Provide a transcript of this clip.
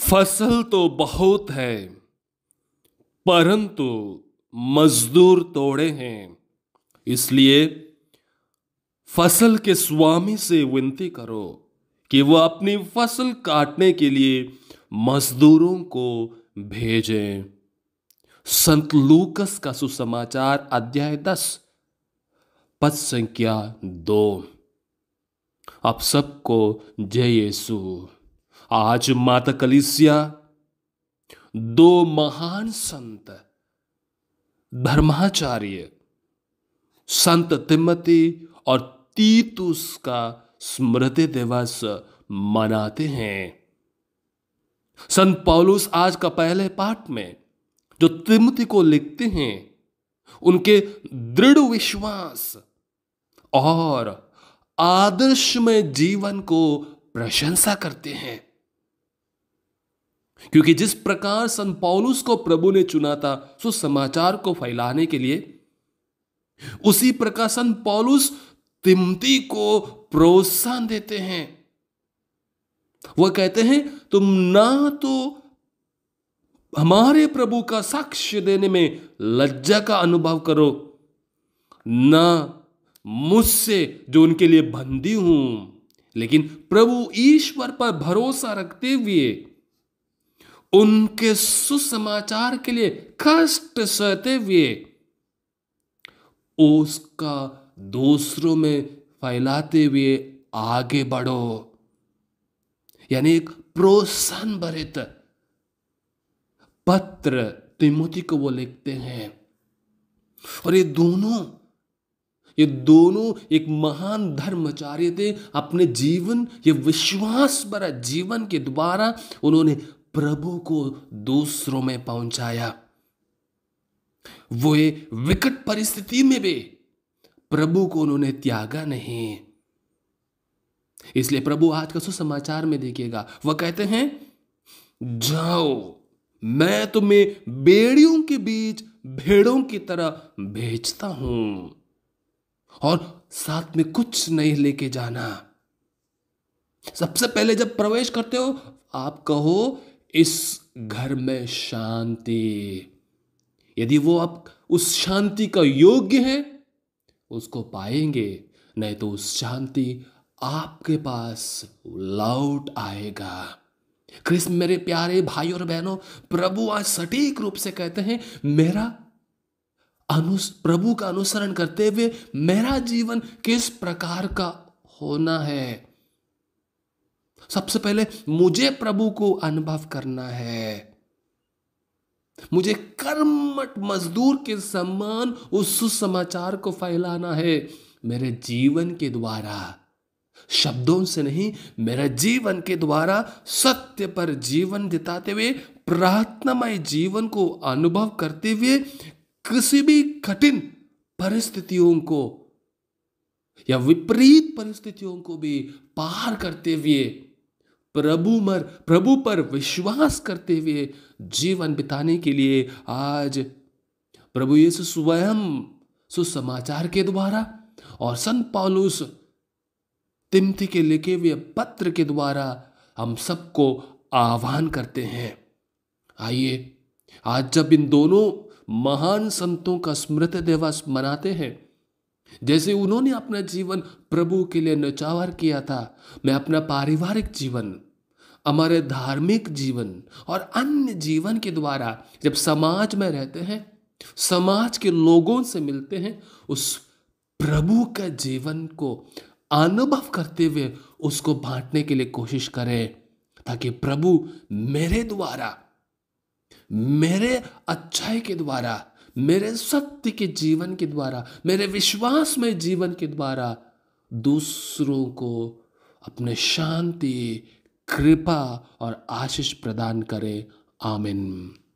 फसल तो बहुत है परंतु मजदूर तोड़े हैं इसलिए फसल के स्वामी से विनती करो कि वह अपनी फसल काटने के लिए मजदूरों को भेजें संत लूकस का सुसमाचार अध्याय दस पद संख्या दो आप सबको जय यीशु आज माता कलिसिया दो महान संत धर्माचार्य संत तिम्मती और तीतुस का स्मृति दिवस मनाते हैं संत पौलुस आज का पहले पाठ में जो तिमति को लिखते हैं उनके दृढ़ विश्वास और आदर्श में जीवन को प्रशंसा करते हैं क्योंकि जिस प्रकार सन पौलुस को प्रभु ने चुना था सुसमाचार को फैलाने के लिए उसी प्रकार सन पौलुस तिमती को प्रोत्साहन देते हैं वह कहते हैं तुम ना तो हमारे प्रभु का साक्ष्य देने में लज्जा का अनुभव करो ना मुझसे जो उनके लिए बंदी हूं लेकिन प्रभु ईश्वर पर भरोसा रखते हुए उनके सुसमाचार के लिए कष्ट सहते हुए उसका दूसरों में फैलाते हुए आगे बढ़ो यानी एक प्रोत्साहन भरित पत्र तिमोती को वो लिखते हैं और ये दोनों ये दोनों एक महान धर्मचार्य थे अपने जीवन ये विश्वास भरा जीवन के द्वारा उन्होंने प्रभु को दूसरों में पहुंचाया वो ये विकट परिस्थिति में भी प्रभु को उन्होंने त्यागा नहीं इसलिए प्रभु आज का सुसमाचार में देखिएगा वह कहते हैं जाओ मैं तुम्हें बेड़ियों के बीच भेड़ों की तरह भेजता हूं और साथ में कुछ नहीं लेके जाना सबसे पहले जब प्रवेश करते हो आप कहो इस घर में शांति यदि वो आप उस शांति का योग्य है उसको पाएंगे नहीं तो उस शांति आपके पास लौट आएगा कृष्ण मेरे प्यारे भाई और बहनों प्रभु आज सटीक रूप से कहते हैं मेरा अनुस प्रभु का अनुसरण करते हुए मेरा जीवन किस प्रकार का होना है सबसे पहले मुझे प्रभु को अनुभव करना है मुझे कर्मठ मजदूर के समान उस सुसमाचार को फैलाना है मेरे जीवन के द्वारा शब्दों से नहीं मेरे जीवन के द्वारा सत्य पर जीवन जिताते हुए प्रार्थनामय जीवन को अनुभव करते हुए किसी भी कठिन परिस्थितियों को या विपरीत परिस्थितियों को भी पार करते हुए प्रभु मर प्रभु पर विश्वास करते हुए जीवन बिताने के लिए आज प्रभु यीशु स्वयं सुसमाचार के द्वारा और संत पॉलुस तिमती के लिखे हुए पत्र के द्वारा हम सबको आह्वान करते हैं आइए आज जब इन दोनों महान संतों का स्मृति दिवस मनाते हैं जैसे उन्होंने अपना जीवन प्रभु के लिए नचावर किया था मैं अपना पारिवारिक जीवन हमारे धार्मिक जीवन और अन्य जीवन के द्वारा जब समाज में रहते हैं समाज के लोगों से मिलते हैं उस प्रभु के जीवन को अनुभव करते हुए उसको बांटने के लिए कोशिश करें ताकि प्रभु मेरे द्वारा मेरे अच्छाई के द्वारा मेरे सत्य के जीवन के द्वारा मेरे विश्वास में जीवन के द्वारा दूसरों को अपने शांति कृपा और आशीष प्रदान करें आमिन